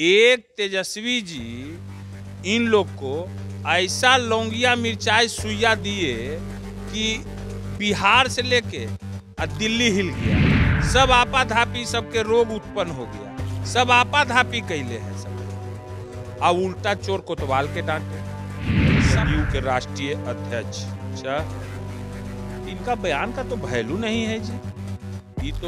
एक तेजस्वी जी इन लोग को ऐसा लौंगिया मिर्चाई सुइया दिए कि बिहार से लेके दिल्ली हिल गया सब आपाधापी सबके रोग उत्पन्न हो गया सब आपाधापी कैले हैं सब अब उल्टा चोर कोतवाल के डांटे यू के राष्ट्रीय अध्यक्ष इनका बयान का तो वैल्यू नहीं है जी ये तो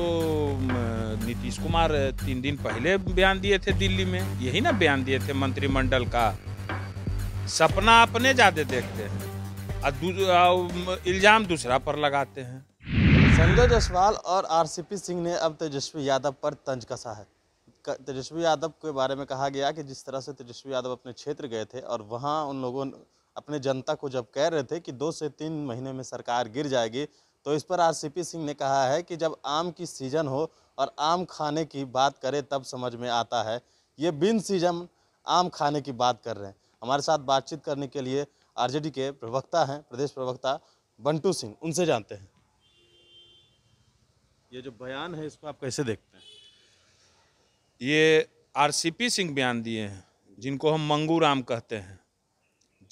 नीतीश कुमार तीन दिन पहले बयान दिए थे दिल्ली में यही ना बयान दिए थे मंत्रिमंडल का सपना अपने ज्यादा देखते हैं और इल्जाम दूसरा पर लगाते हैं संजय जसवाल और आरसीपी सिंह ने अब तेजस्वी यादव पर तंज कसा है तेजस्वी यादव के बारे में कहा गया कि जिस तरह से तेजस्वी यादव अपने क्षेत्र गए थे और वहाँ उन लोगों अपने जनता को जब कह रहे थे कि दो से तीन महीने में सरकार गिर जाएगी तो इस पर आज सीपी सिंह ने कहा है कि जब आम की सीजन हो और आम खाने की बात करें तब समझ में आता है ये बिन सीजन आम खाने की बात कर रहे हैं हमारे साथ बातचीत करने के लिए आरजेडी के प्रवक्ता हैं प्रदेश प्रवक्ता बंटू सिंह उनसे जानते हैं ये जो बयान है इसको आप कैसे देखते हैं ये आरसीपी सिंह बयान दिए हैं जिनको हम मंगू राम कहते हैं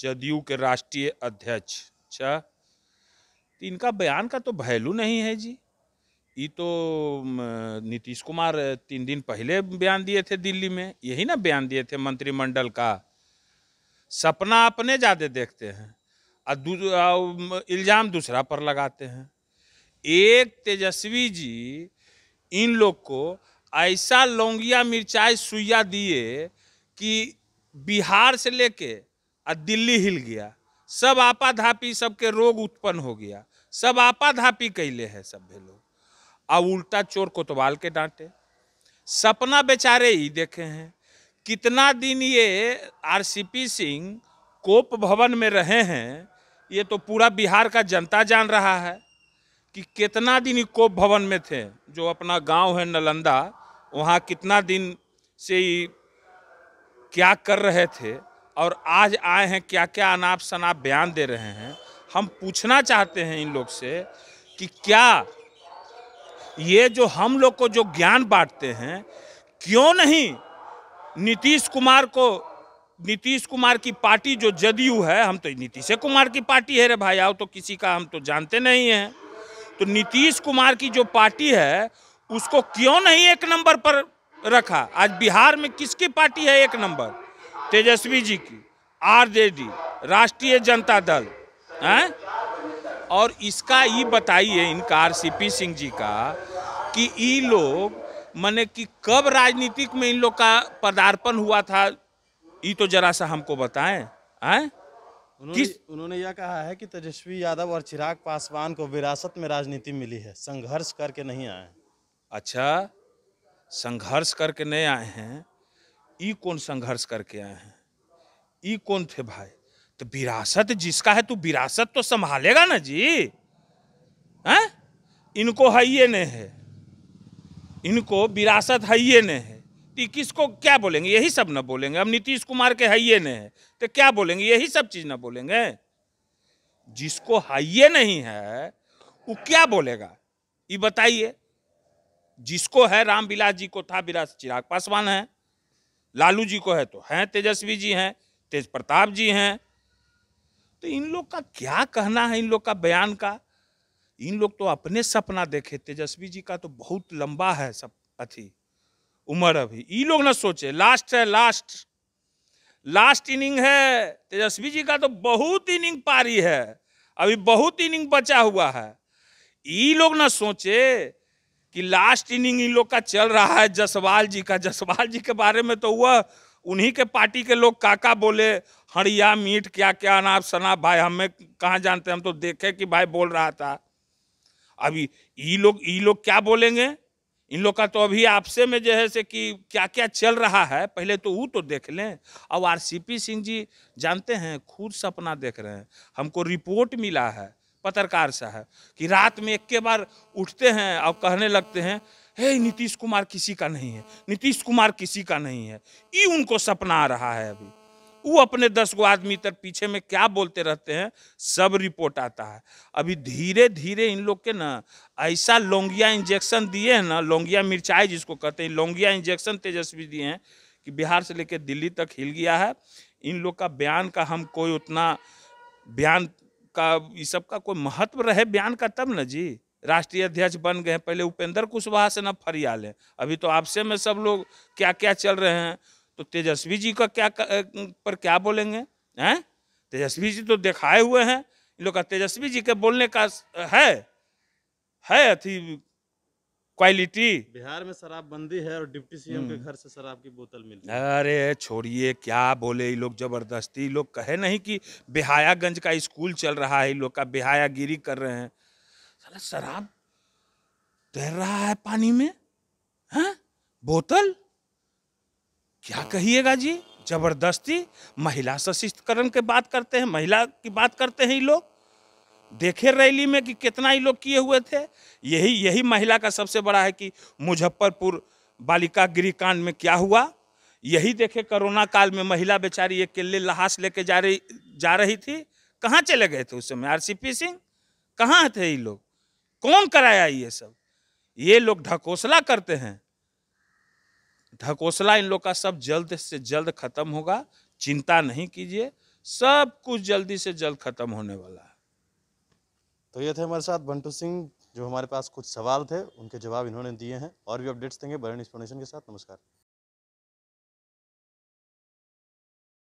जदयू के राष्ट्रीय अध्यक्ष अच्छा तो इनका बयान का तो वैल्यू नहीं है जी ये तो नीतीश कुमार तीन दिन पहले बयान दिए थे दिल्ली में यही ना बयान दिए थे मंत्रिमंडल का सपना अपने ज़्यादा देखते हैं और इल्ज़ाम दूसरा पर लगाते हैं एक तेजस्वी जी इन लोग को ऐसा लौंगिया मिर्चाई सुइया दिए कि बिहार से लेके और दिल्ली हिल गया सब आपाधापी सबके रोग उत्पन्न हो गया सब आपाधापी कैले है सभ्य लोग आ उल्टा चोर कोतवाल के डांटे सपना बेचारे ही देखे हैं कितना दिन ये आरसीपी सिंह कोप भवन में रहे हैं ये तो पूरा बिहार का जनता जान रहा है कि कितना दिन ये कोप भवन में थे जो अपना गांव है नलंदा वहाँ कितना दिन से ही क्या कर रहे थे और आज आए हैं क्या क्या अनाप शनाप बयान दे रहे हैं हम पूछना चाहते हैं इन लोग से कि क्या ये जो हम लोग को जो ज्ञान बांटते हैं क्यों नहीं नीतीश कुमार को नीतीश कुमार की पार्टी जो जदयू है हम तो नीतीश कुमार की पार्टी है रे भाई आओ तो किसी का हम तो जानते नहीं हैं तो नीतीश कुमार की जो पार्टी है उसको क्यों नहीं एक नंबर पर रखा आज बिहार में किसकी पार्टी है एक नंबर तेजस्वी जी की आरजेडी राष्ट्रीय जनता दल हैं और इसका ये बताइए इनकार सी सिंह जी का कि ये लोग माने कि कब राजनीतिक में इन लोग का पदार्पण हुआ था ये तो जरा सा हमको बताएं हैं उन्होंने, उन्होंने यह कहा है कि तेजस्वी यादव और चिराग पासवान को विरासत में राजनीति मिली है संघर्ष करके नहीं आए अच्छा संघर्ष करके नहीं आए हैं ई कौन संघर्ष करके आए हैं ई कौन थे भाई तो विरासत जिसका है तू विरासत तो संभालेगा ना जी हैं इनको ये नहीं है इनको विरासत ये नहीं है तो किसको क्या बोलेंगे यही सब ना बोलेंगे अब नीतीश कुमार के ये नहीं है तो क्या बोलेंगे यही सब चीज़ ना बोलेंगे जिसको ये नहीं है वो क्या बोलेगा ये बताइए जिसको है रामविलास जी को था विरासत चिराग पासवान है लालू जी को है तो हैं तेजस्वी जी हैं तेज प्रताप जी हैं तो इन लोग का क्या कहना है इन लोग का बयान का इन लोग तो अपने सपना देखे तेजस्वी जी का तो बहुत लंबा है सब अथी उम्र अभी ये लोग ना सोचे लास्ट है लास्ट लास्ट इनिंग है तेजस्वी तो जी का तो बहुत इनिंग पारी है अभी बहुत इनिंग बचा हुआ है ये लोग ना सोचे कि लास्ट इनिंग इन लोग का चल रहा है जसवाल जी का जसवाल जी के बारे में तो हुआ उन्हीं के पार्टी के लोग काका बोले हड़िया मीट क्या क्या अनाप शनाप भाई हमें कहाँ जानते हम तो देखे कि भाई बोल रहा था अभी ये लोग ये लोग क्या बोलेंगे इन लोग का तो अभी आपसे में जो है से कि क्या क्या चल रहा है पहले तो वो तो देख लें अब आर सिंह जी जानते हैं खुद सपना देख रहे हैं हमको रिपोर्ट मिला है पत्रकार साहब कि रात में एक के बार उठते हैं और कहने लगते हैं हे नीतीश कुमार किसी का नहीं है नीतीश कुमार किसी का नहीं है ये उनको सपना आ रहा है अभी वो अपने दस गो आदमी तर पीछे में क्या बोलते रहते हैं सब रिपोर्ट आता है अभी धीरे धीरे इन लोग के ना ऐसा लोंगिया इंजेक्शन दिए हैं ना लोंगिया मिर्चाई जिसको कहते हैं लोंगिया इंजेक्शन तेजस्वी दिए हैं कि बिहार से लेकर दिल्ली तक हिल गया है इन लोग का बयान का हम कोई उतना बयान का ये सब का कोई महत्व रहे बयान का तब ना जी राष्ट्रीय अध्यक्ष बन गए हैं पहले उपेंद्र कुशवाहा से ना फरियाल है अभी तो आपसे में सब लोग क्या क्या चल रहे हैं तो तेजस्वी जी का क्या पर क्या बोलेंगे हैं तेजस्वी जी तो दिखाए हुए हैं इन लोग का तेजस्वी जी के बोलने का है है अथी क्वालिटी बिहार में शराब बंदी है और डिप्टी सीएम के हम्म। घर से शराब की बोतल मिली अरे छोड़िए क्या बोले ये लोग जबरदस्ती लोग कहे नहीं कि बिहायागंज का स्कूल चल रहा है ये लोग का बिहायागिरी कर रहे हैं अरे शराब तैर रहा है पानी में है हाँ? बोतल क्या कहिएगा जी जबरदस्ती महिला सशक्तिकरण के बात करते हैं महिला की बात करते हैं ये लोग देखे रैली में कि कितना ही लोग किए हुए थे यही यही महिला का सबसे बड़ा है कि मुजफ्फरपुर बालिका गृह कांड में क्या हुआ यही देखे कोरोना काल में महिला बेचारी एक किले लहास लेके जा रही जा रही थी कहाँ चले गए थे उस समय आर सिंह कहाँ थे ये लोग कौन कराया ये सब ये लोग ढकोसला करते हैं ढकोसला इन लोग का सब जल्द से जल्द खत्म होगा चिंता नहीं कीजिए सब कुछ जल्दी से जल्द खत्म होने वाला है तो ये थे हमारे साथ बंटू सिंह जो हमारे पास कुछ सवाल थे उनके जवाब इन्होंने दिए हैं और भी अपडेट्स देंगे बरन एक्सप्लेनेशन के साथ नमस्कार